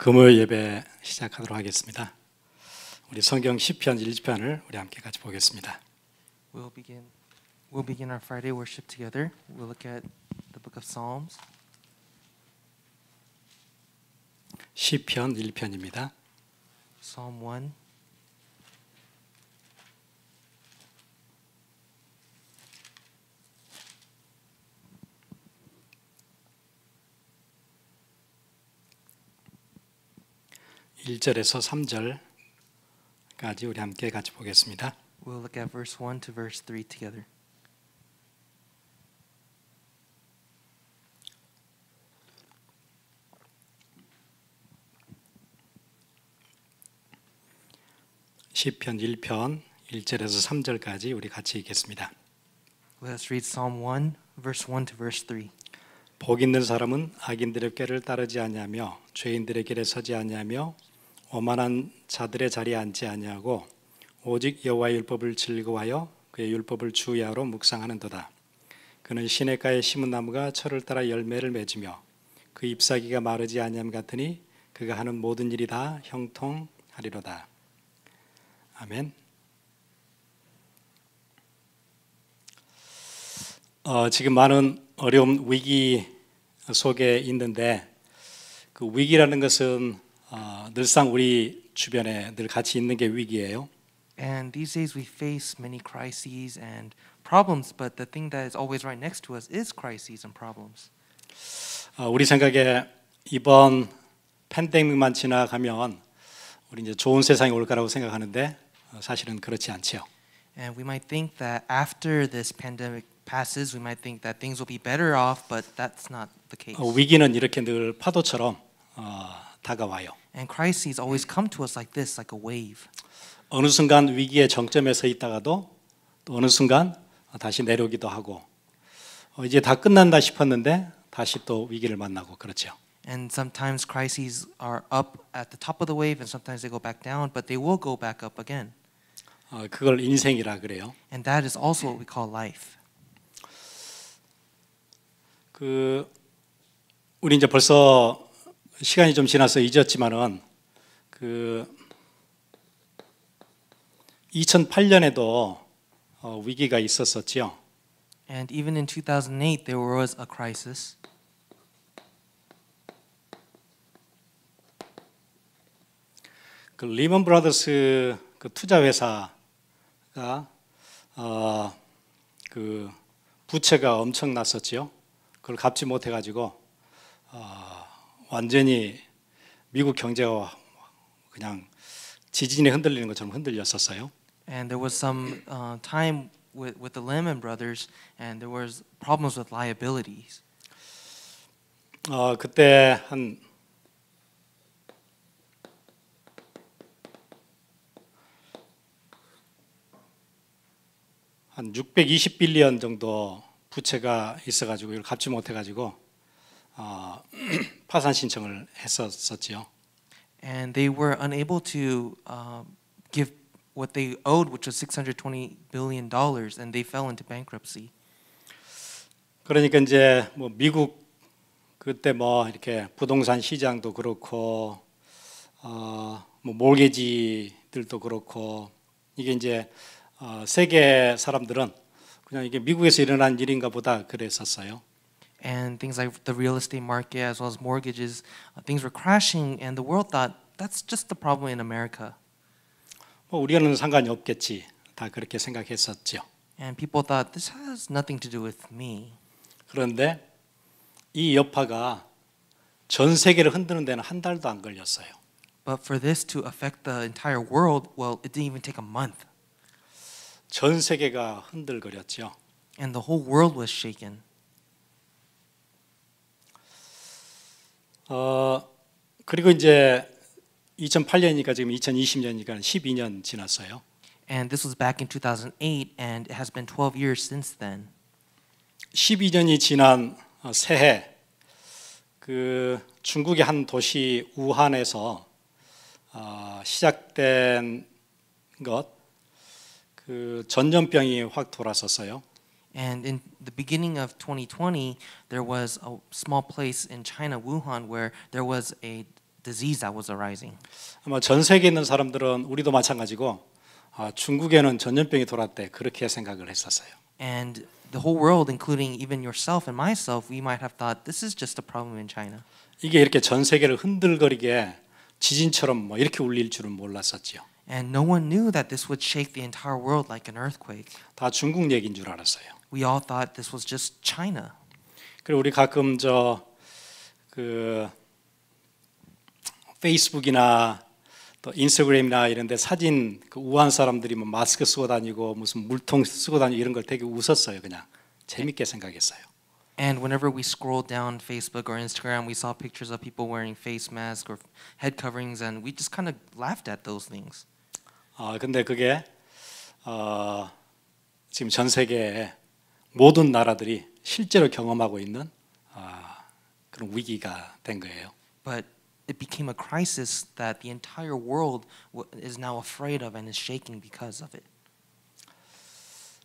금요 예배 시작하도록 하겠습니다. 우리 성경 시편 1편을 우리 함께 같이 보겠습니다. We'll begin. We'll begin our Friday worship together. We'll look at the book of Psalms. 시편 1편입니다. Psalm 1 1절에서 3절까지 우리 함께 같이 보겠습니다. We'll look at verse 1 to verse 3 together. 시편 1편 1절에서 3절까지 우리 같이 읽겠습니다. Let's read Psalm 1 verse 1 to verse 3. 복 있는 사람은 악인들의 꾀를 따르지 아니하며 죄인들의 길에 서지 아니하며 오만한 자들의 자리에 앉지 아니하고 오직 여호와의 율법을 즐거워하여 그의 율법을 주야로 묵상하는도다. 그는 시냇가에 심은 나무가 철을 따라 열매를 맺으며 그 잎사귀가 마르지 아니함 같으니 그가 하는 모든 일이 다 형통하리로다. 아멘. 어, 지금 많은 어려움 위기 속에 있는데 그 위기라는 것은 아, 늘상 우리 주변에 늘 같이 있는 게 위기예요. And these days we face many crises and problems, but the thing that is always right next to us is crises and problems. 아, 우리 생각에 이번 팬데믹만 지나가면 우리 이제 좋은 세상이 올 거라고 생각하는데 사실은 그렇지 않지요. And we might think that after this pandemic passes, we might think that things will be better off, but that's not the case. 어, 위기는 이렇게 늘 파도처럼 어, 다가와요. And crises always come to us like this, like a wave. 어느 순간 위기의 정점에서 있다가도 또 어느 순간 다시 내려오기도 하고 이제 다 끝난다 싶었는데 다시 또 위기를 만나고 그렇죠. And sometimes crises are up at the top of the wave, and sometimes they go back down, but they will go back up again. 어, 그걸 인생이라 그래요. And that is also what we call life. 그 우리 이제 벌써 시간이 좀 지나서 잊었지만은 그 2008년에도 어, 위기가 있었었지요. And even in 2008 there was a crisis. 그 리먼 브라더스 그 투자 회사가 어, 그 부채가 엄청 났었지요. 그걸 갚지 못해 가지고 어, 완전히 미국 경제가 그냥 지진이 흔들리는 것처럼 흔들렸었어요. And there was some uh, time with with the Lehman Brothers, and there was problems with liabilities. 어 그때 한 한 620빌리언 정도 부채가 있어가지고 이걸 갚지 못해가지고 어, 파산 신청을 했었었지요. And they were unable to uh, give what they owed, which was 620 billion dollars, and they fell into bankruptcy. 그러니까 이제 뭐 미국 그때 뭐 이렇게 부동산 시장도 그렇고 어, 뭐 몰개지들도 그렇고 이게 이제 어, 세계 사람들은 그냥 이게 미국에서 일어난 일인가 보다 그랬었어요. and things like the real estate market as well as mortgages, uh, things were crashing, and the world thought that's just the problem in America. 뭐 우리와는 상관이 없겠지. 다 그렇게 생각했었죠. And people thought this has nothing to do with me. 그런데 이 여파가 전 세계를 흔드는 데는 한 달도 안 걸렸어요. But for this to affect the entire world, well, it didn't even take a month. 전 세계가 흔들거렸죠. And the whole world was shaken. 어, 그리고 이제 2008년이니까 지금 2020년이니까 12년 지났어요. And this was back in 2008 and it has been 12 years since then. 12년이 지난 새해 그 중국의 한 도시 우한에서 어, 시작된 것그 전염병이 확 돌았었어요. And in the beginning of 2020, there was a small place in China, Wuhan, where there was a disease that was arising. 아마 전 세계에 있는 사람들은 우리도 마찬가지고 아, 중국에는 전염병이 돌았대 그렇게 생각을 했었어요. And the whole world, including even yourself and myself, we might have thought this is just a problem in China. 이게 이렇게 전 세계를 흔들거리게 지진처럼 뭐 이렇게 울릴 줄은 몰랐었지요. And no one knew that this would shake the entire world like an earthquake. 다 중국 얘긴 줄 알았어요. we all thought this was just China. 그리고 우리 가끔 저 그 페이스북이나 또 인스타그램이나 이런데 사진 그 우한 사람들이 뭐 마스크 쓰고 다니고 무슨 물통 쓰고 다니고 이런 걸 되게 웃었어요 그냥 재밌게 생각했어요. And whenever we scrolled down Facebook or Instagram, we saw pictures of people wearing face masks or head coverings, and we just kind of laughed at those things. 아 근데 그게 어, 지금 전 세계에 모든 나라들이 실제로 경험하고 있는 아, 그런 위기가 된 거예요. But it became a crisis that the entire world is now afraid of and is shaking because of it.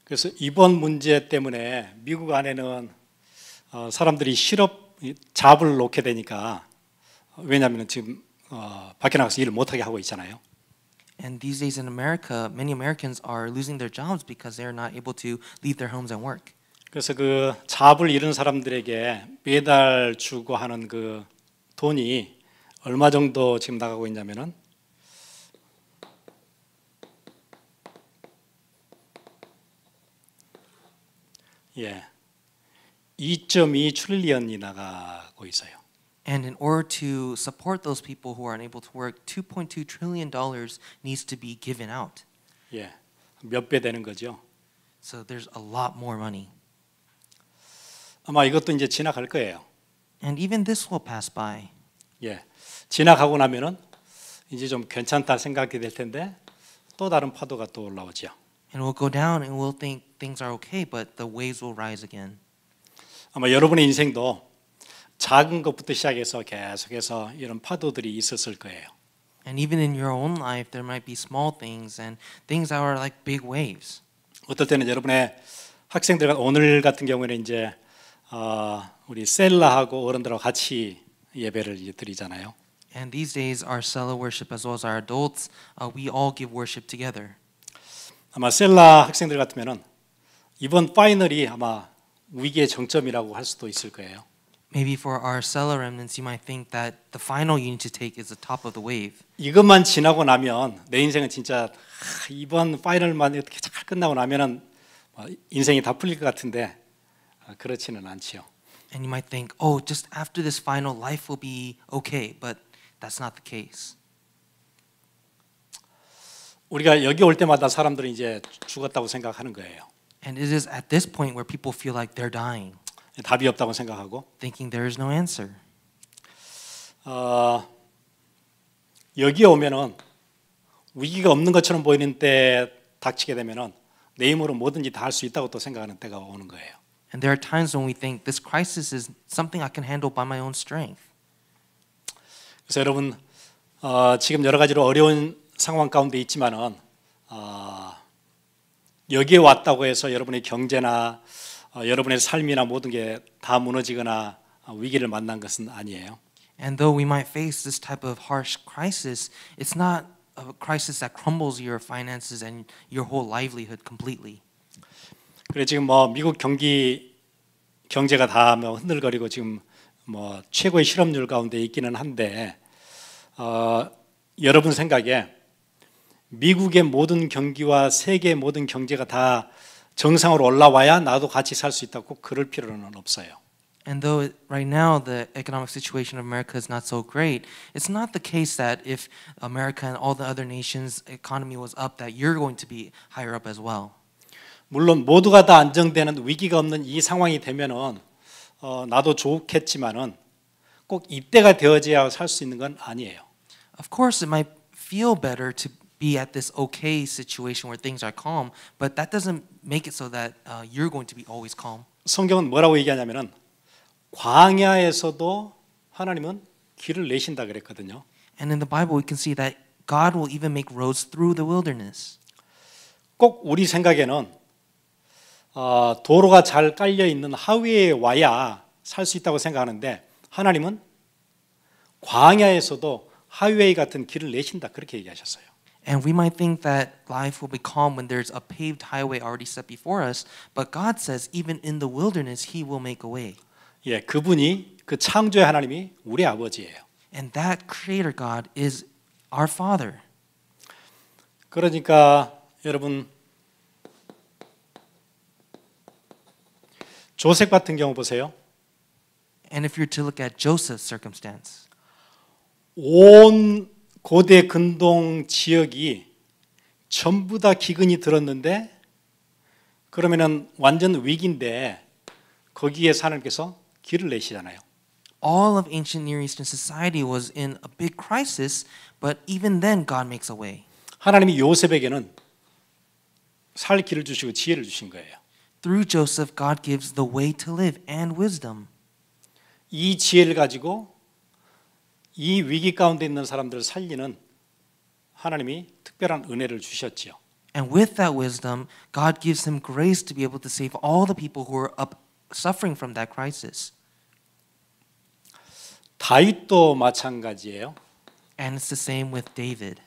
그래서 이번 문제 때문에 미국 안에는 어, 사람들이 실업 잡을 놓게 되니까 왜냐하면 지금 어, 밖에 나가서 일을 못하게 하고 있잖아요. And these days in America, many Americans are losing their jobs because they are not able to leave their homes and work. 그래서 그 잡을 잃은 사람들에게 매달 주고 하는 그 돈이 얼마 정도 지금 나가고 있냐면은 예. 2.2 트릴리언이 나가고 있어요. And in order to support those people who are unable to work, 2.2 trillion dollars needs to be given out. Yeah, 몇배 되는 거죠. So there's a lot more money. 아마 이것도 이제 지나갈 거예요. And even this will pass by. 예, 지나가고 나면은 이제 좀 괜찮다 생각이 될 텐데 또 다른 파도가 또 올라오죠. And we'll go down and we'll think things are okay, but the waves will rise again. 아마 여러분의 인생도 작은 것부터 시작해서 계속해서 이런 파도들이 있었을 거예요. And even in your own life, there might be small things and things that are like big waves. 어떨 때는 여러분의 학생들 오늘 같은 경우에는 이제 어, 우리 셀라하고 어른들하고 같이 예배를 이제 드리잖아요. And these days, our cella worship as well as our adults, uh, we all give worship together. 아마 셀라 학생들 같으면은 이번 파이널이 아마 위기의 정점이라고 할 수도 있을 거예요. maybe for our cellar remnants, you might think that the final you need to take is the top of the wave. 이것만 지나고 나면 내 인생은 진짜 하, 이번 파이널만 이렇게 잘 끝나고 나면은 인생이 다 풀릴 것 같은데 그렇지는 않지요. And you might think, oh, just after this final, life will be okay. But that's not the case. 우리가 여기 올 때마다 사람들은 이제 죽었다고 생각하는 거예요. And it is at this point where people feel like they're dying. 답이 없다고 생각하고 thinking there is no answer. 어, 여기에 오면은 위기가 없는 것처럼 보이는 때 닥치게 되면은 내 힘으로 뭐든지 다 할 수 있다고 또 생각하는 때가 오는 거예요. And there are times when we think this crisis is something I can handle by my own strength. 그래서 여러분 어, 지금 여러 가지로 어려운 상황 가운데 있지만은 어, 여기에 왔다고 해서 여러분의 경제나 여러분의 삶이나 모든 게 다 무너지거나 위기를 만난 것은 아니에요. And though we might face this type of harsh crisis, it's not a crisis that crumbles your finances and your whole livelihood completely. 그래 지금 뭐 미국 경기 경제가 다뭐 흔들거리고 지금 뭐 최고의 실업률 가운데 있기는 한데 어, 여러분 생각에 미국의 모든 경기와 세계 모든 경제가 다 정상으로 올라와야 나도 같이 살 수 있다고 그럴 필요는 없어요. And though right now the economic situation of America is not so great, it's not the case that if America and all the other nations' economy was up, that you're going to be higher up as well. 물론 모두가 다 안정되는 위기가 없는 이 상황이 되면은 어, 나도 좋겠지만은 꼭 이때가 되어져야 살 수 있는 건 아니에요. Of course, it might feel better to be at this okay situation where things are calm, but that doesn't make it so that uh, you're going to be always calm. 성경은 뭐라고 얘기하냐면은 광야에서도 하나님은 길을 내신다 그랬거든요. And in the Bible we can see that God will even make roads through the wilderness. 꼭 우리 생각에는 어, 도로가 잘 깔려 있는 하위에 와야 살 수 있다고 생각하는데 하나님은 광야에서도 하이웨이 같은 길을 내신다 그렇게 얘기하셨어요. And we might think that life will be calm when there's a paved highway already set before us, but God says even in the wilderness he will make a way. 예, 그분이 그 창조의 하나님이 우리 아버지예요. And that creator God is our father. 그러니까 여러분 조셉 같은 경우 보세요. And if you're to look at Joseph's circumstance. 온 고대 근동 지역이 전부 다 기근이 들었는데 그러면은 완전 위기인데 거기에 하나님께서 길을 내시잖아요. All of ancient Near Eastern society was in a big crisis, but even then God makes a way. 하나님이 요셉에게는 살 길을 주시고 지혜를 주신 거예요. Through Joseph, God gives the way to live and wisdom. 이 지혜를 가지고 이 위기 가운데 있는 사람들을 살리는 하나님이 특별한 은혜를 주셨지요. And with that wisdom, God gives him grace to be able to save all the people who are up suffering from that crisis. 다윗도 마찬가지예요. And it's the same with David.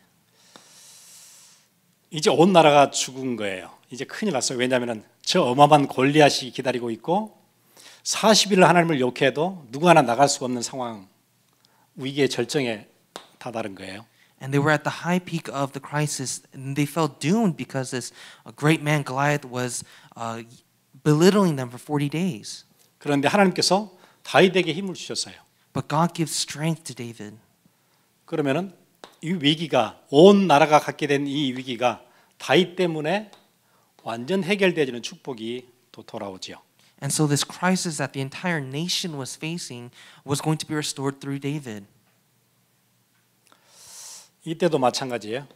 이제 온 나라가 죽은 거예요. 이제 큰일 났어요. 왜냐하면 저 어마어마한 골리앗이 기다리고 있고 40일 하나님을 욕해도 누구 하나 나갈 수가 없는 상황. 위기의 절정에 다다른 거예요. And they were at the high peak of the crisis, and they felt doomed because this great man Goliath was uh, belittling them for 40 days. 그런데 하나님께서 다윗에게 힘을 주셨어요. But God gives strength to David. 그러면은 이 위기가 온 나라가 갖게 된 이 위기가 다윗 때문에 완전 해결되지는 축복이 또 돌아오지요. And so, this crisis that the entire nation was facing was going to be restored through David. 이때도 마찬가지예요.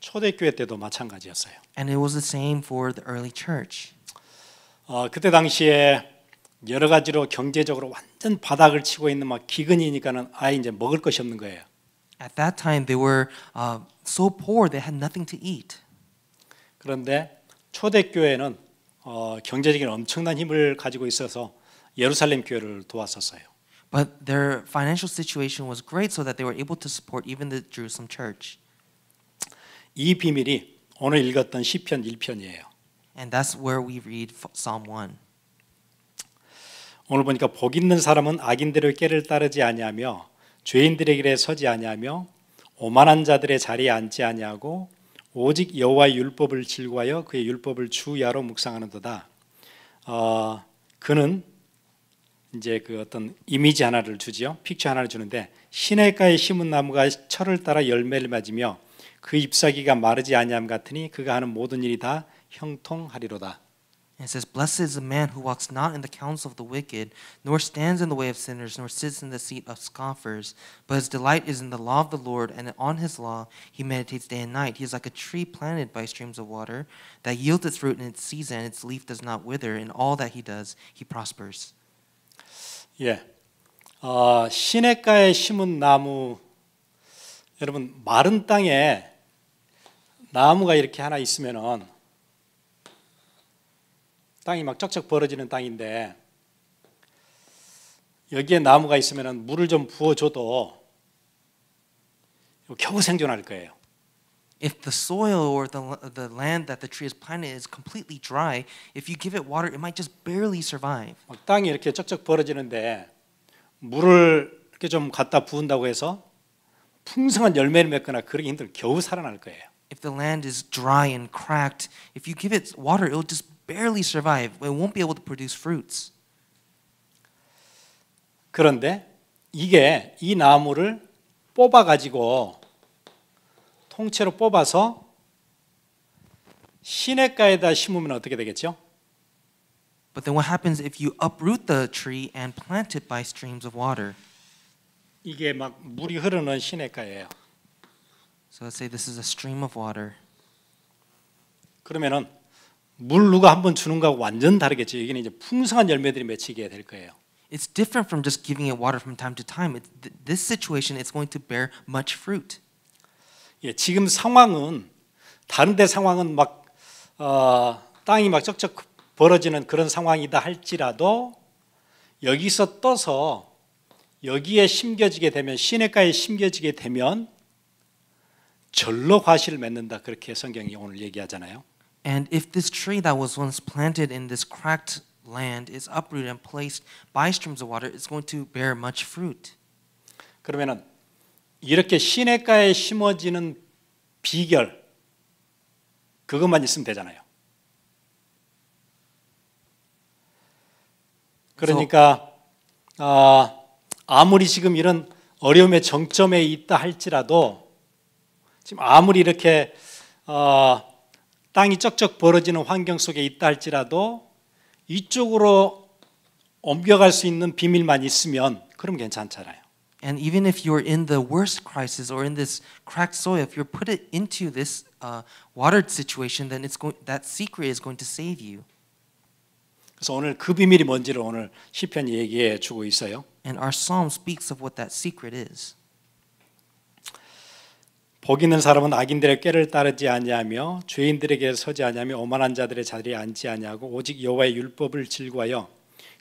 초대교회 때도 마찬가지였어요. And it was the same for the early church. 어, 그때 당시에 여러 가지로 경제적으로 완전 바닥을 치고 있는 막 기근이니까는 아예 이제 먹을 것이 없는 거예요. At that time, they were uh, so poor they had nothing to eat. 그런데 초대교회는 어, 경제적인 엄청난 힘을 가지고 있어서 예루살렘 교회를 도왔었어요. But their financial situation was great, so that they were able to support even the Jerusalem church. 이 비밀이 오늘 읽었던 시편 1편이에요. And that's where we read Psalm 1. 오늘 보니까 복 있는 사람은 악인들의 깨를 따르지 아니하며 죄인들의 길에 서지 아니하며 오만한 자들의 자리에 앉지 아니하고 오직 여호와의 율법을 즐거하여 그의 율법을 주야로 묵상하는도다. 어, 그는 이제 그 어떤 이미지 하나를 주지요. 픽처 하나를 주는데 시냇가에 심은 나무가 철을 따라 열매를 맺으며 그 잎사귀가 마르지 아니함 같으니 그가 하는 모든 일이 다 형통하리로다. And it says, Blessed is the man who walks not in the counsel of the wicked, nor stands in the way of sinners, nor sits in the seat of scoffers, but his delight is in the law of the Lord, and on his law he meditates day and night. He is like a tree planted by streams of water that yields its fruit in its season, and its leaf does not wither. In all that he does, he prospers. Yeah. 어, 시냇가에 심은 나무 여러분 마른 땅에 나무가 이렇게 하나 있으면은 땅이 막 쩍쩍 벌어지는 땅인데 여기에 나무가 있으면 물을 좀 부어줘도 겨우 생존할 거예요. If the soil or the, the land that the tree is planted is completely dry, if you give it water, it might just barely survive. 막 땅이 이렇게 쩍쩍 벌어지는데 물을 이렇게 좀 갖다 부은다고 해서 풍성한 열매를 맺거나 그러기 힘들 겨우 살아날 거예요. If the land is dry and cracked, if you give it water, it will just barely survive. It won't be able to produce fruits. 그런데 이게 이 나무를 뽑아 가지고 통째로 뽑아서 시냇가에다 심으면 어떻게 되겠죠? But then what happens if you uproot the tree and plant it by streams of water? 이게 막 물이 흐르는 시냇가예요. So let's say this is a stream of water. 그러면은 물 누가 한 번 주는 거하고 완전 다르겠죠. 여기는 이제 풍성한 열매들이 맺히게 될 거예요. It's different from just giving it water from time to time. It, this situation is going to bear much fruit. 예, 지금 상황은 다른 데 상황은 막 어, 땅이 막 쩍쩍 벌어지는 그런 상황이다 할지라도 여기서 떠서 여기에 심겨지게 되면 시냇가에 심겨지게 되면 절로 과실을 맺는다 그렇게 성경이 오늘 얘기하잖아요. And if this tree that was once planted in this cracked land is uprooted and placed by streams of water, it's going to bear much fruit. 그러면은 이렇게 시냇가에 심어지는 비결 그것만 있으면 되잖아요. 그러니까 아, 아무리 지금 이런 어려움의 정점에 있다 할지라도 지금 아무리 이렇게 어, 땅이 쩍쩍 벌어지는 환경 속에 있다 할지라도 이쪽으로 옮겨갈 수 있는 비밀만 있으면 그럼 괜찮잖아요. And even if you're in the worst crisis or in this cracked soil, if you're put it into this uh, watered situation, then it's going, that secret is going to save you. 그래서 오늘 그 비밀이 뭔지를 오늘 시편이 얘기해 주고 있어요. And our psalm speaks of what that secret is. 복 있는 사람은 악인들의 꾀를 따르지 아니하며 죄인들에게 서지 아니하며 오만한 자들의 자리에 앉지 아니하고 오직 여호와의 율법을 즐거하여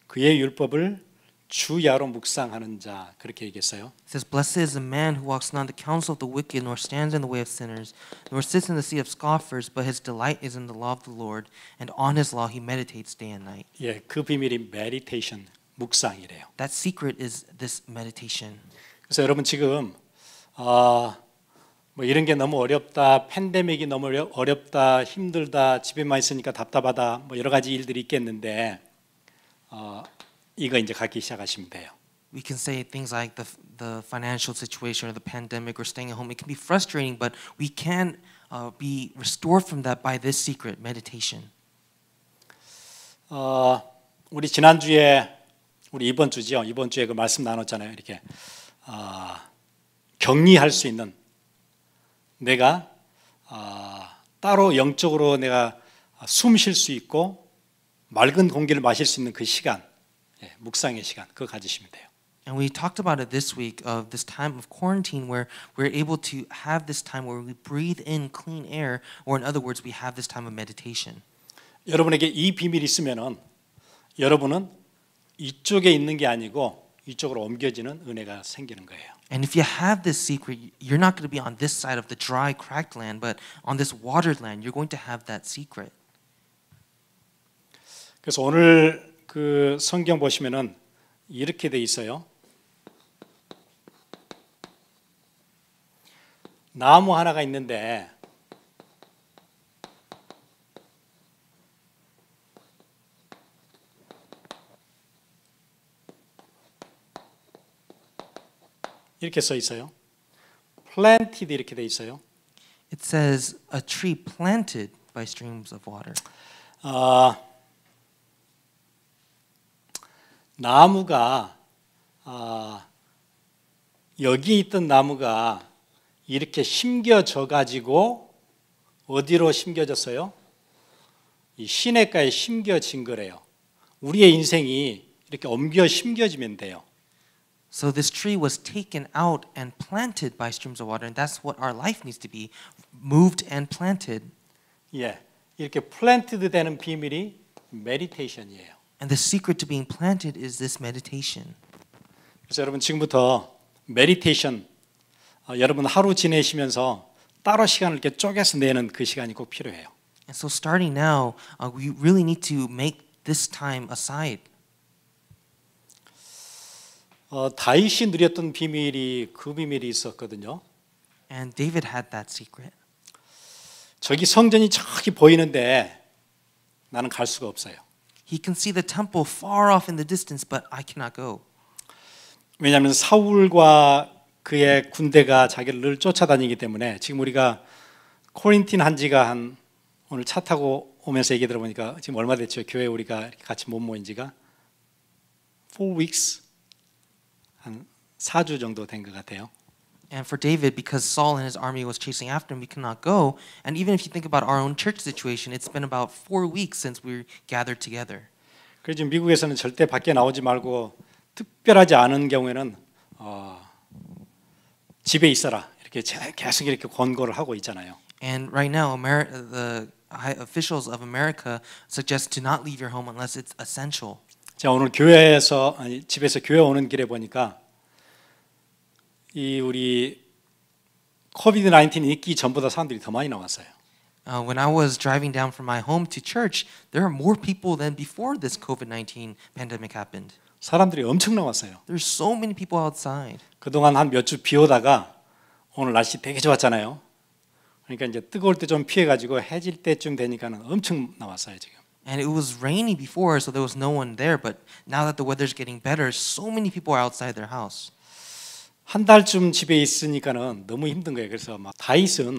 그의 율법을 주야로 묵상하는 자 그렇게 얘기했어요. says blessed is a man who walks not in the counsel of the wicked nor stands in the way of sinners nor sits in the seat of scoffers but his delight is in the law of the Lord and on his law he meditates day and night. 예, 그 비밀이 meditation 묵상이래요. That secret is this meditation. 그래서 여러분 지금 아 어, 뭐 이런 게 너무 어렵다, 팬데믹이 너무 어렵다, 힘들다, 집에만 있으니까 답답하다, 뭐 여러 가지 일들이 있겠는데 어, 이거 이제 갖기 시작하시면 돼요. we can say things like the, the financial situation or the pandemic or staying at home. It can be frustrating, but we can uh, be restored from that by this secret meditation. 어, 우리 지난주에 우리 이번 주지요. 이번 주에 그 말씀 나눴잖아요. 이렇게 어, 격리할 수 있는 내가 따로 영적으로 내가 숨 쉴 수 있고 맑은 공기를 마실 수 있는 그 시간, 묵상의 시간, 그거 가지시면 돼요. And we talked about it this week of this time of quarantine where we're able to have this time where we breathe in clean air, or in other words, we have this time of meditation. 여러분에게 이 비밀이 있으면은 여러분은 이쪽에 있는 게 아니고 이쪽으로 옮겨지는 은혜가 생기는 거예요. And if you have this secret, you're not going to be on this side of the dry, cracked land, but on this watered land, you're going to have that secret. 그래서 오늘 그 성경 보시면은 이렇게 돼 있어요. 나무 하나가 있는데 이렇게 써 있어요. planted 이렇게 돼 있어요. It says a tree planted by streams of water. 아 나무가 아 여기 있던 나무가 이렇게 심겨져 가지고 어디로 심겨졌어요? 이 시냇가에 심겨진 거래요. 우리의 인생이 이렇게 옮겨 심겨지면 돼요. So this tree was taken out and planted by streams of water, and that's what our life needs to be, moved and planted. Yeah, 이렇게 planted 되는 비밀이 meditation이에요. And the secret to being planted is this meditation. 그래서 여러분 지금부터 meditation 어, 여러분 하루 지내시면서 따로 시간을 이렇게 쪼개서 내는 그 시간이 꼭 필요해요. And so starting now, uh, we really need to make this time aside. 어, 다윗이 누렸던 비밀이 그 비밀이 있었거든요. And David had that secret. 저기 성전이 저기 보이는데 나는 갈 수가 없어요. He can see the temple far off in the distance, but I cannot go. 왜냐하면 사울과 그의 군대가 자기를 쫓아다니기 때문에 지금 우리가 코린틴 한지가 한 오늘 차 타고 오면서 얘기 들어보니까 지금 얼마 됐죠? 교회 우리가 같이 못 모인 지가 4 weeks. 한 4주 정도 된 같아요. And for David, because Saul and his army was chasing after him, we cannot go. And even if you think about our own church situation, it's been about four weeks since we gathered together. 그래서 미국에서는 절대 밖에 나오지 말고 특별하지 않은 경우에는 어, 집에 있어라 이렇게 계속 이렇게 권고를 하고 있잖아요. And right now, Ameri- the officials of America suggest to not leave your home unless it's essential. 제가 오늘 교회에서 아니 집에서 교회 오는 길에 보니까 이 우리 코비드 19이 있기 전보다 사람들이 더 많이 나왔어요. Uh, when I was driving down from my home to church, there are more people than before this COVID-19 pandemic happened. 사람들이 엄청 나왔어요. There's so many people outside. 그동안 한 몇 주 비 오다가 오늘 날씨 되게 좋았잖아요. 그러니까 이제 뜨거울 때 좀 피해 가지고 해질 때쯤 되니까는 엄청 나왔어요, 지금. And it was rainy before, so there was no one there. But now that the weather's getting better, so many people are outside their house. 한 달쯤 집에 있으니까는 너무 힘든 거예요. 그래서 막 다윗은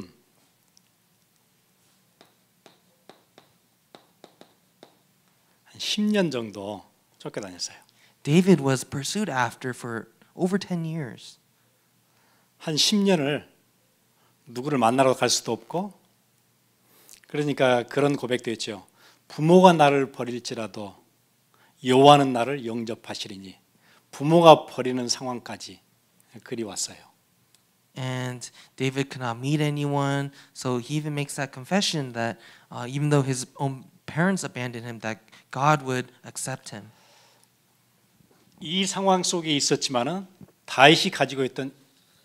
한 10년 정도 쫓겨다녔어요. David was pursued after for over 10 years. 한 10년을 누구를 만나러 갈 수도 없고 그러니까 그런 고백도 있죠. 부모가 나를 버릴지라도 여호와는 나를 영접하시리니 부모가 버리는 상황까지 그리 왔어요. And David could not meet anyone, so he even makes that confession that uh, even though his own parents abandoned him, that God would accept him. 이 상황 속에 있었지만은 다윗이 가지고 있던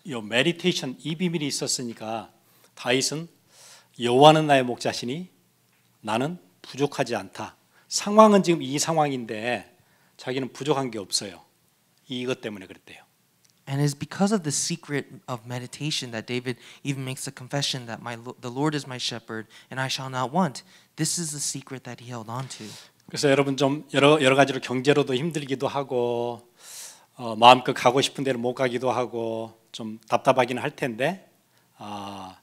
요 메디테이션 이 비밀이 있었으니까 다윗은 여호와는 나의 목자시니 나는 부족하지 않다. 상황은 지금 이 상황인데 자기는 부족한 게 없어요. 이것 때문에 그랬대요. And it's because of the secret of meditation that David even makes the confession that my the Lord is my shepherd and I shall not want. This is the secret that he held on to. 그래서 여러분 좀 여러 여러 가지로 경제로도 힘들기도 하고 어, 마음껏 가고 싶은 데를 못 가기도 하고 좀 답답하기는 할 텐데 아,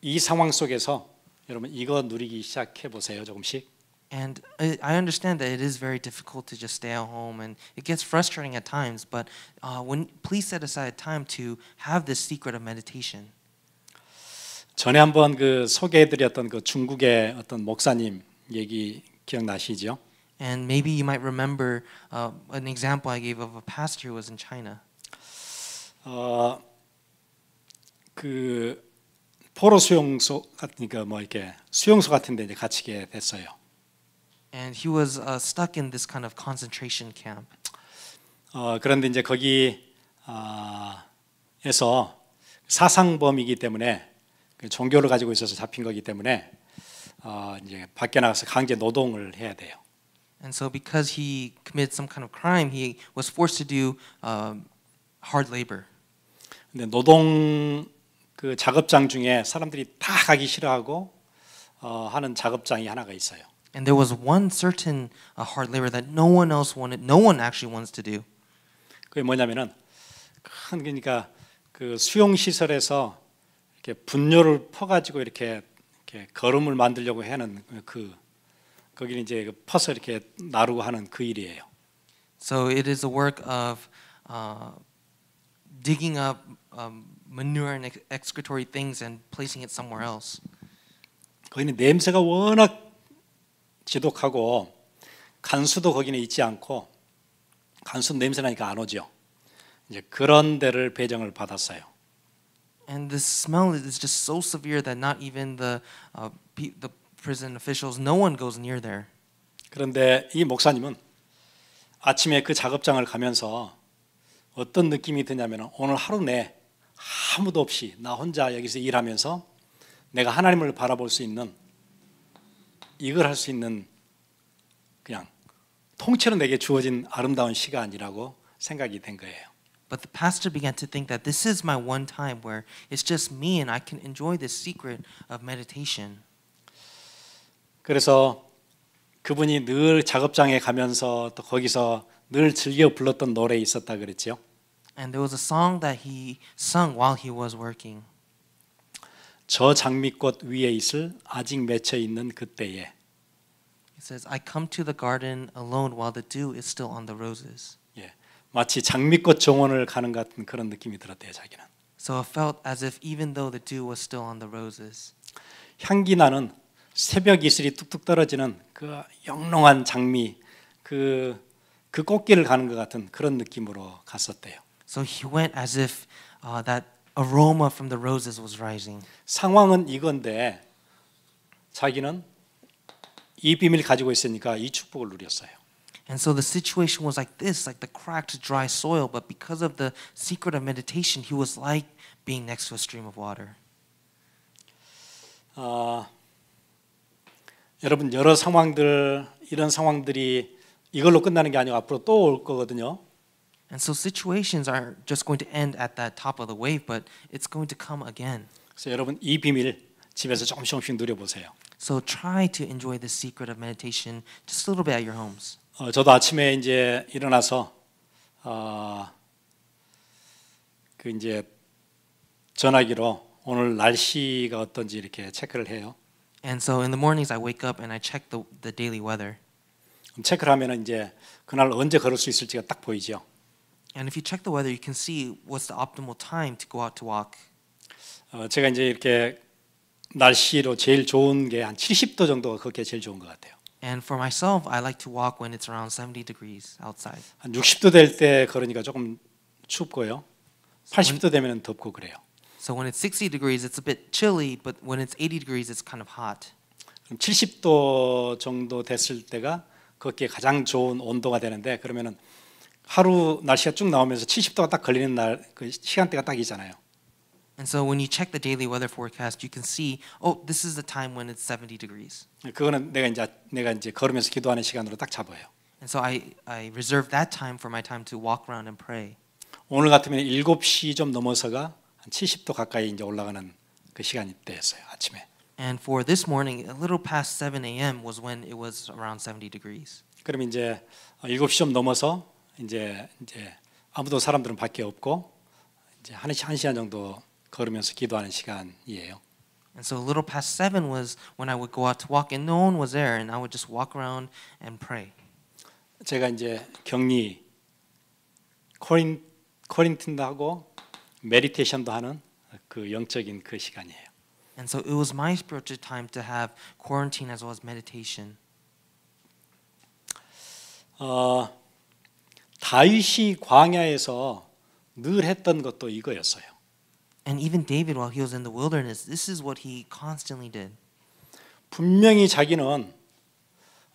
이 상황 속에서 여러분 이거 누리기 시작해 보세요 조금씩. And I understand that it is very difficult to just stay at home, and it gets frustrating at times. But uh, when please set aside time to have this secret of meditation. 전에 한번 그 소개해드렸던 그 중국의 어떤 목사님 얘기 기억나시죠? And maybe you might remember uh, an example I gave of a pastor who was in China. 어그 포로 수용소 같은 그뭐 이렇게 수용소 같은 데 이제 갇히게 됐어요. And he was uh, stuck in this kind of concentration camp. 어, 그런데 이제 거기에서 사상범이기 때문에 그 종교를 가지고 있어서 잡힌 거기 때문에 어, 이제 밖에 나가서 강제 노동을 해야 돼요. And so because he committed some kind of crime, he was forced to do um, hard labor. 근데 노동 그 작업장 중에 사람들이 다 가기 싫어하고 어, 하는 작업장이 하나가 있어요. And there was one certain uh, hard labor that no one else wanted, no one actually wants to do. 그게 뭐냐면은 큰 그러니까 그 수용 시설에서 이렇게 분뇨를 퍼가지고 이렇게 이렇게 거름을 만들려고 하는 그 거기는 이제 퍼서 이렇게 나르고 하는 그 일이에요. So it is a work of uh, digging up um, manure and excretory things and placing it somewhere else. 거기는 냄새가 워낙 지독하고 간수도 거기는 있지 않고 간수 냄새 나니까 안 오죠. 이제 그런 데를 배정을 받았어요. And the smell is just so severe that not even the uh, the prison officials, no one goes near there. 그런데 이 목사님은 아침에 그 작업장을 가면서 어떤 느낌이 드냐면 오늘 하루 내 아무도 없이 나 혼자 여기서 일하면서 내가 하나님을 바라볼 수 있는 이걸 할 수 있는 그냥 통째로 내게 주어진 아름다운 시간이라고 생각이 된 거예요. But the pastor began to think that this is my one time where it's just me and I can enjoy this e c r e t of meditation. 그래서 그분이 늘 작업장에 가면서 또 거기서 늘 즐겨 불렀던 노래 있었다 그랬죠 And there was a song that he sung while he was working. 저 장미꽃 위에 있을 아직 맺혀 있는 그때에. He says, I come to the garden alone while the dew is still on the roses. 예, 마치 장미꽃 정원을 가는 같은 그런 느낌이 들었대요 자기는. So it felt as if even though the dew was still on the roses. 향기 나는 새벽 이슬이 뚝뚝 떨어지는 그 영롱한 장미 그 그 꽃길을 가는 것 같은 그런 느낌으로 갔었대요. So he went as if uh, that aroma from the roses was rising. 상황은 이건데 자기는 이 비밀 가지고 있으니까 이 축복을 누렸어요. And so the situation was like this, like the cracked dry soil, but because of the secret of meditation, he was like being next to a stream of water. 아 여러분 여러 상황들 이런 상황들이 이걸로 끝나는 게 아니고 앞으로 또 올 거거든요. And so situations a r e just going to end at that top of the wave, but it's going to come again. 그래서 여러분 이 비밀 집에서 조금씩 조금씩 누려보세요. So try to enjoy the secret of meditation just a little bit at your homes. 어, 저도 아침에 이제 일어나서 어, 그 이제 전화기로 오늘 날씨가 어떤지 이렇게 체크를 해요. And so in the mornings I wake up and I check the the daily weather. 체크를 하면은 이제 그날 언제 걸을 수 있을지가 딱 보이죠. And if you check the weather, you can see what's the optimal time to go out to walk. 제가 이제 이렇게 날씨로 제일 좋은 게 한 70도 정도가 그게 제일 좋은 것 같아요. And for myself, I like to walk when it's around 70 degrees outside. 한 60도 될때 그러니까 조금 춥고요. 80도 되면 덥고 그래요. So when it's 60 degrees, it's a bit chilly, but when it's 80 degrees, it's kind of hot. 70도 정도 됐을 때가 걷기에 가장 좋은 온도가 되는데 그러면은 하루 날씨가 쭉 나오면서 70도가 딱 걸리는 날 그 시간대가 딱 있잖아요. And so when you check the daily weather forecast, you can see, oh, this is the time when it's 70 degrees. 그거는 내가 이제 내가 이제 걸으면서 기도하는 시간으로 딱 잡아요. And so I I reserve that time for my time to walk around and pray. 오늘 같으면 7시 좀 넘어서가 한 70도 가까이 이제 올라가는 그 시간대였어요. 아침에. And for this morning, a little past 7 a.m. was when it was around 70 degrees. 그럼 이제 7시 좀 넘어서 이제 이제 아무도 사람들은 밖에 없고 이제 한, 한 시간 정도 걸으면서 기도하는 시간이에요. And so a little past seven was when I would go out to walk, and no one was there, and I would just walk around and pray. 제가 이제 격리 코린 코린틴도 하고 메디테이션도 하는 그 영적인 그 시간이에요. And so it was my spiritual time to have quarantine as well as meditation. 어 다윗이 광야에서 늘 했던 것도 이거였어요. And even David while he was in the wilderness, this is what he constantly did. 분명히 자기는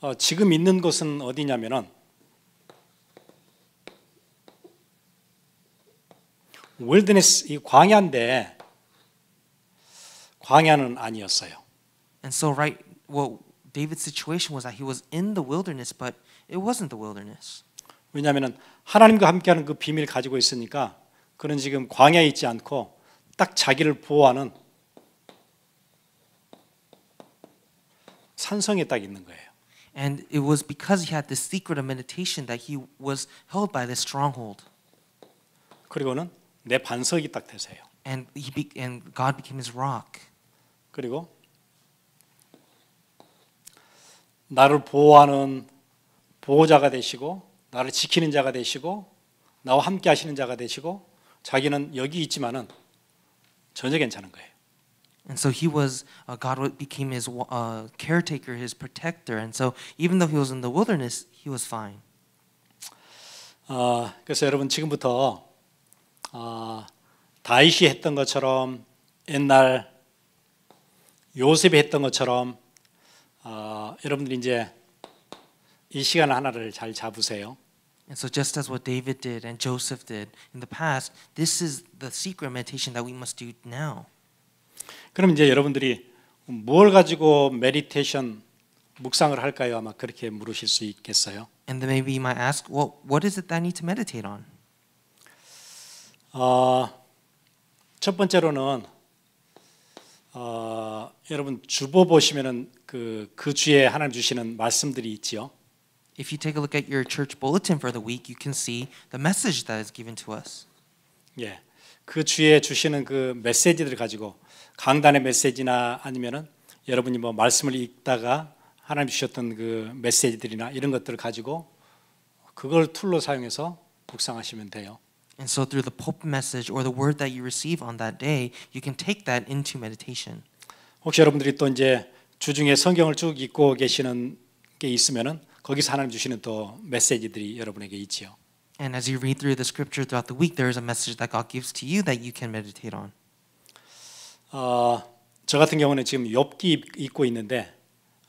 어, 지금 있는 곳은 어디냐면은 웰드네스 이 광야인데 광야는 아니었어요. And so right well David's situation was that he was in the wilderness but it wasn't the wilderness. 왜냐하면 하나님과 함께하는 그 비밀 가지고 있으니까 그는 지금 광야에 있지 않고 딱 자기를 보호하는 산성에 딱 있는 거예요. And it was because he had this secret of meditation that he was held by this stronghold. 그리고는 내 반석이 딱 되세요. And he be, and God became his rock. 그리고 나를 보호하는 보호자가 되시고 나를 지키는 자가 되시고 나와 함께 하시는 자가 되시고 자기는 여기 있지만은 전혀 괜찮은 거예요. And so he was, uh, God became his uh, caretaker, his protector. And so even though he was in the wilderness, he was fine. 어, 그래서 여러분 지금부터 어, 다윗이 했던 것처럼 옛날 요셉이 했던 것처럼 어, 여러분들이 이제 이 시간 하나를 잘 잡으세요. And so just as what David did and Joseph did in the past, this is the secret meditation that we must do now. 그럼 이제 여러분들이 뭘 가지고 메디테이션 묵상을 할까요? 아마 그렇게 물으실 수 있겠어요. And then maybe you might ask, well, what is it that I need to meditate on? 어, 첫 번째로는 어, 여러분 주보 보시면은 그그 그 주에 하나님 주시는 말씀들이 있지요. if you take a look at your church bulletin for the week, you can see the message that is given to us. 예, 그 주에 주시는 그 메시지들 가지고 강단의 메시지나 아니면은 여러분이 뭐 말씀을 읽다가 하나님 주셨던 그 메시지들이나 이런 것들을 가지고 그걸 툴로 사용해서 묵상하시면 돼요. And so through the pulpit message or the word that you receive on that day, you can take that into meditation. 혹시 여러분들이 또 이제 주중에 성경을 쭉 읽고 계시는 게 있으면은 거기서 하나님 주시는 또 메시지들이 여러분에게 있지요. And as you read through the scripture throughout the week, there is a message that God gives to you that you can meditate on. 어, 저 같은 경우는 지금 엽기 읽고 있는데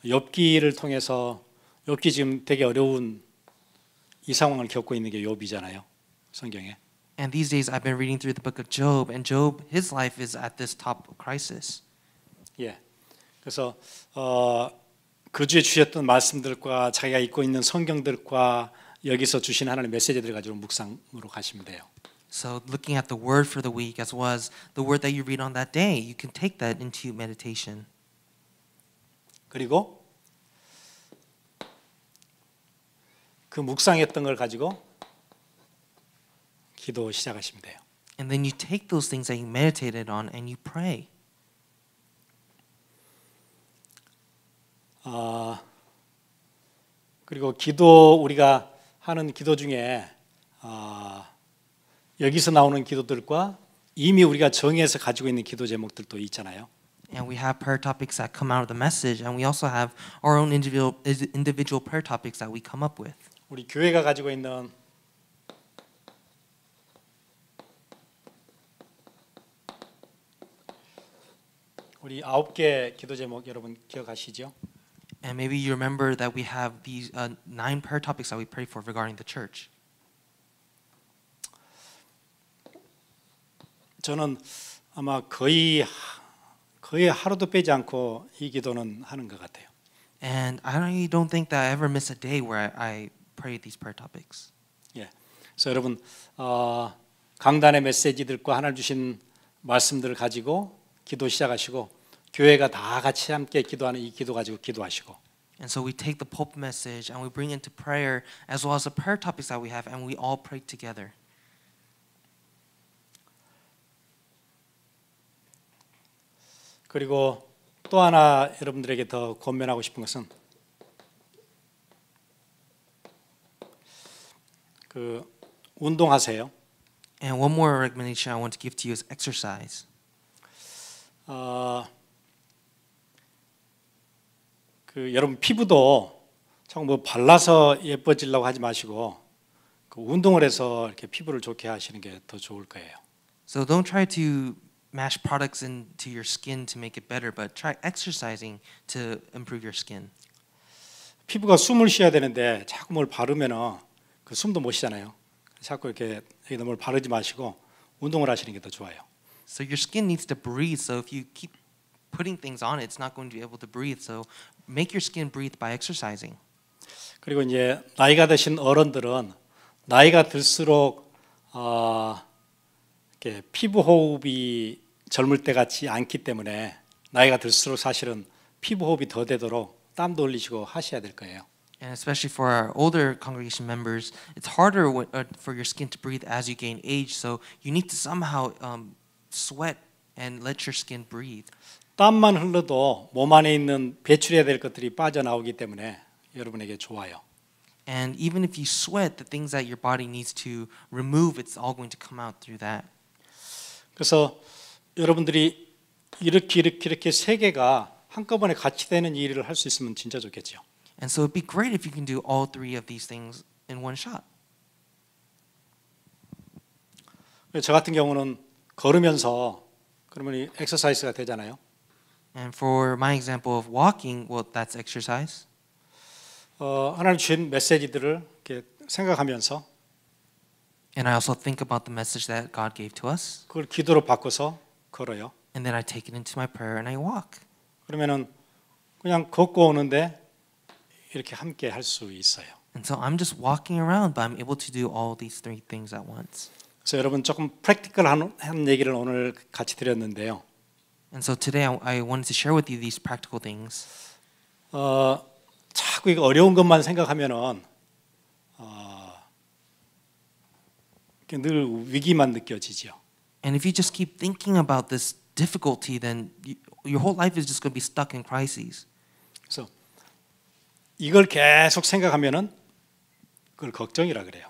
엽기를 통해서 엽기 지금 되게 어려운 이 상황을 겪고 있는 게 엽이잖아요. 성경에. And these days I've been reading through the book of Job and Job his life is at this top crisis. 예. 그래서 어그 주에 주셨던 말씀들과 자기가 읽고 있는 성경들과 여기서 주신 하나님의 메시지들 가지고 묵상으로 가시면 돼요. So looking at the word for the week as well as the word that you read on that day, you can take that into meditation. 그리고 그 묵상했던 걸 가지고 기도 시작하시면 돼요. And then you take those things that you meditated on and you pray. 아, 그리고 기도 우리가 하는 기도 중에 아, 여기서 나오는 기도들과 이미 우리가 정해서 가지고 있는 기도 제목들도 있잖아요. And we have prayer topics that come out of the message, and we also have our own individual individual prayer topics that we come up with. 우리 교회가 가지고 있는 우리 아홉 개 기도 제목 여러분 기억하시죠? And maybe you remember that we have these uh, nine prayer topics that we pray for regarding the church. 저는 아마 거의 거의 하루도 빼지 않고 이 기도는 하는 것 같아요. And I don't think that I ever miss a day where I, I pray these prayer topics. 예, 그래서 여러분 어, 강단의 메시지들과 하나님 주신 말씀들을 가지고 기도 시작하시고 교회가 다 같이 함께 기도하는 이 기도 가지고 기도하시고 And so we take the Pope message and we bring into prayer as well as the prayer topics that we have and we all pray together. 그리고 또 하나 여러분들에게 더 권면하고 싶은 것은 그 운동하세요. And one more recommendation I want to give to you is exercise. 어그 여러분 피부도 참뭐 발라서 예뻐지려고 하지 마시고 그 운동을 해서 이렇게 피부를 좋게 하시는 게 더 좋을 거예요. So don't try to mash products into your skin to make it better, but try exercising to improve your skin. 피부가 숨을 쉬어야 되는데 자꾸 뭘 바르면은 그 숨도 못 쉬잖아요. 자꾸 이렇게 여기다 뭘 바르지 마시고 운동을 하시는 게 더 좋아요. So your skin needs to breathe. So if you keep putting things on it, it's not going to be able to breathe. So make your skin breathe by exercising. 그리고 이제 나이가 드신 어른들은 나이가 들수록 어, 이렇게 피부 호흡이 젊을 때 같지 않기 때문에 나이가 들수록 사실은 피부 호흡이 더 되도록 땀도 흘리시고 하셔야 될 거예요. And especially for our older congregation members, it's harder uh, for your skin to breathe as you gain age. So you need to somehow um, sweat and let your skin breathe. 땀만 흘러도 몸 안에 있는 배출해야 될 것들이 빠져나오기 때문에 여러분에게 좋아요. And even if you sweat, the things that your body needs to remove, it's all going to come out through that. 그래서 여러분들이 이렇게 이렇게 이렇게 세 개가 한꺼번에 같이 되는 일을 할 수 있으면 진짜 좋겠죠. And so it'd be great if you can do all three of these things in one shot. 저 같은 경우는 걸으면서 그러면 이 엑서사이즈가 되잖아요. And for my example of walking, well, that's exercise. 어, 하나님 주신 메시지들을 이렇게 생각하면서 And I also think about the message that God gave to us. 그걸 기도로 바꿔서 걸어요. And then I take it into my prayer and I walk. 그러면은 그냥 걷고 오는데 이렇게 함께 할 수 있어요. And so I'm just walking around, but I'm able to do all these three things at once. 그래서 여러분 조금 프랙티컬한 얘기를 오늘 같이 드렸는데요. And so today I, I wanted to share with you these practical things. 어, 자꾸 어려운 것만 생각하면은 어, 늘 위기만 느껴지죠. And if you just keep thinking about this difficulty, then you, your whole life is just going to be stuck in crises. So, 이걸 계속 생각하면은 그걸 걱정이라 그래요.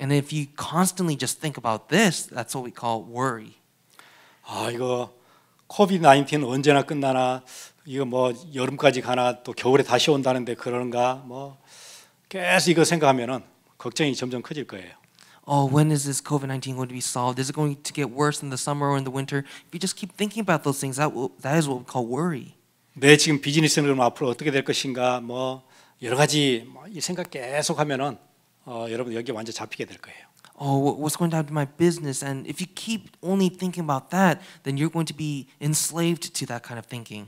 And if you constantly just think about this, that's what we call worry. 아 이거 코비드 19는 언제나 끝나나 이거 뭐 여름까지 가나 또 겨울에 다시 온다는데 그런가 뭐 계속 이거 생각하면은 걱정이 점점 커질 거예요. Oh, when is this COVID-19 going to be solved? Is it going to get worse in the summer or in the winter? If you just keep thinking about those things, that will, that is what we call worry. 내 지금 비즈니스는 그럼 앞으로 어떻게 될 것인가 뭐 여러 가지 이 생각 계속 하면은 어, 여러분 여기 완전 잡히게 될 거예요. oh, what's going to happen to my business? And if you keep only thinking about that, then you're going to be enslaved to that kind of thinking.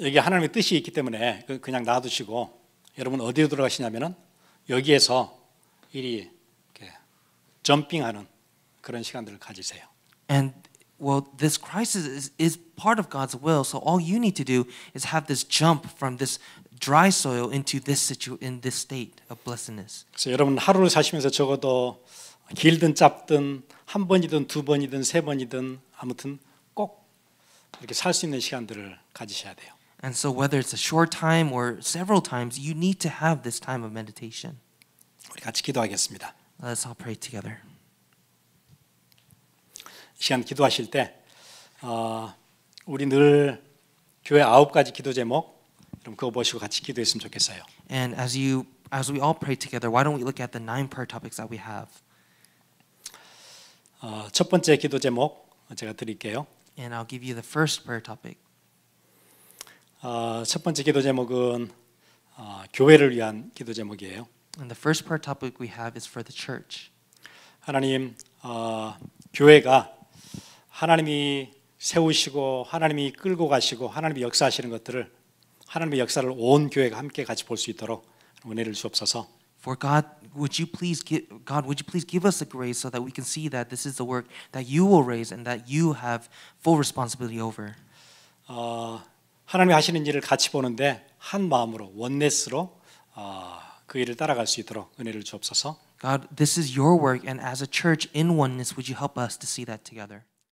여기 하나님의 뜻이 있기 때문에 그냥 놔두시고 여러분 어디로 들어가시냐면은 여기에서 이리 이렇게 점핑하는 그런 시간들을 가지세요. And well, this crisis is, is part of God's will. So all you need to do is have this jump from this dry soil into this situ in this state of blessedness. 그래서 여러분 하루를 사시면서 적어도 길든 짧든 한 번이든 두 번이든 세 번이든 아무튼 꼭 이렇게 살 수 있는 시간들을 가지셔야 돼요. And so whether it's a short time or several times, you need to have this time of meditation. 우리 같이 기도하겠습니다. Let's all pray together. 시간 기도하실 때 어, 우리 늘 교회 아홉 가지 기도 제목 그럼 그거 보시고 같이 기도했으면 좋겠어요. And as you as we all pray together, why don't we look at the nine prayer topics that we have? 어, 첫 번째 기도 제목 제가 드릴게요. And I'll give you the first prayer topic. 어, 첫 번째 기도 제목은 어, 교회를 위한 기도 제목이에요. And the first prayer topic we have is for the church. 하나님, 어, 교회가 하나님이 세우시고 하나님이 끌고 가시고 하나님이 역사하시는 것들을 하나님의 역사를 온 교회가 함께 같이 볼 수 있도록 은혜를 주옵소서. For God, would you please give God, would you please give us the grace so that we can see that this is the work that you will raise and that you have full responsibility over. 어, 하나님이 하시는 일을 같이 보는데 한 마음으로 원네스로 어, 그 일을 따라갈 수 있도록 은혜를 주옵소서. God, this is your work and as a church in oneness would you help us to see that together.